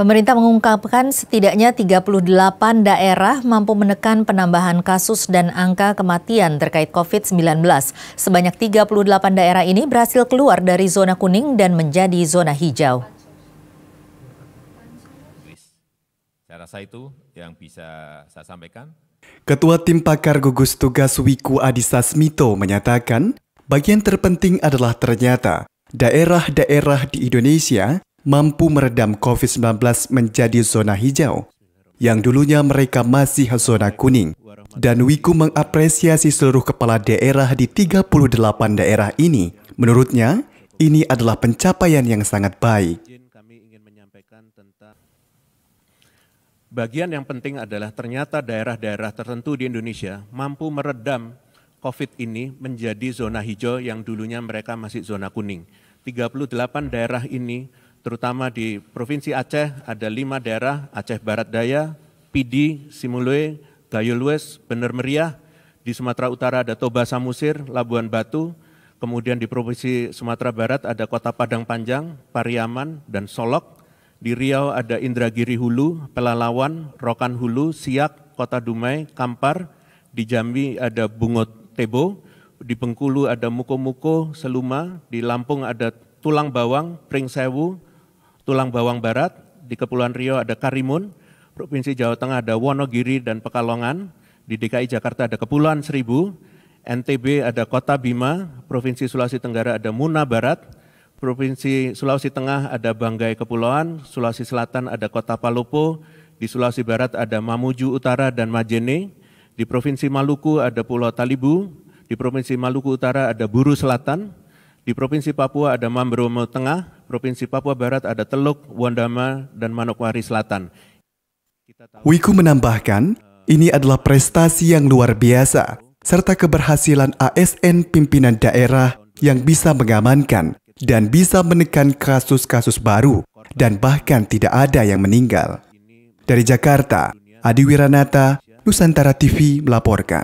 Pemerintah mengungkapkan setidaknya 38 daerah mampu menekan penambahan kasus dan angka kematian terkait COVID-19. Sebanyak 38 daerah ini berhasil keluar dari zona kuning dan menjadi zona hijau. Saya rasa itu yang bisa saya sampaikan. Ketua Tim Pakar Gugus Tugas Wiku Adhisa Smito menyatakan, bagian terpenting adalah ternyata daerah-daerah di Indonesia mampu meredam COVID-19 menjadi zona hijau, yang dulunya mereka masih zona kuning. Dan Wiku mengapresiasi seluruh kepala daerah di 38 daerah ini. Menurutnya, ini adalah pencapaian yang sangat baik. Bagian yang penting adalah ternyata daerah-daerah tertentu di Indonesia mampu meredam COVID ini menjadi zona hijau yang dulunya mereka masih zona kuning. 38 daerah ini terutama di Provinsi Aceh ada lima daerah, Aceh Barat Daya, Pidi, Simulue, Lues, Bener Meriah, di Sumatera Utara ada Toba Samusir, Labuan Batu, kemudian di Provinsi Sumatera Barat ada Kota Padang Panjang, Pariaman, dan Solok, di Riau ada Indragiri Hulu, Pelalawan, Rokan Hulu, Siak, Kota Dumai, Kampar, di Jambi ada Bungot Tebo, di Bengkulu ada Muko-Muko, Seluma, di Lampung ada Tulang Bawang, Pringsewu. Tulang Bawang Barat, di Kepulauan Rio ada Karimun, Provinsi Jawa Tengah ada Wonogiri dan Pekalongan, di DKI Jakarta ada Kepulauan Seribu, NTB ada Kota Bima, Provinsi Sulawesi Tenggara ada Muna Barat, Provinsi Sulawesi Tengah ada Banggai Kepulauan, Sulawesi Selatan ada Kota Palopo, di Sulawesi Barat ada Mamuju Utara dan Majene, di Provinsi Maluku ada Pulau Talibu, di Provinsi Maluku Utara ada Buru Selatan, di Provinsi Papua ada Mambromo Tengah, Provinsi Papua Barat ada Teluk, Wondama dan Manokwari Selatan. Wiku menambahkan, ini adalah prestasi yang luar biasa, serta keberhasilan ASN pimpinan daerah yang bisa mengamankan dan bisa menekan kasus-kasus baru dan bahkan tidak ada yang meninggal. Dari Jakarta, Adi Wiranata, Nusantara TV melaporkan.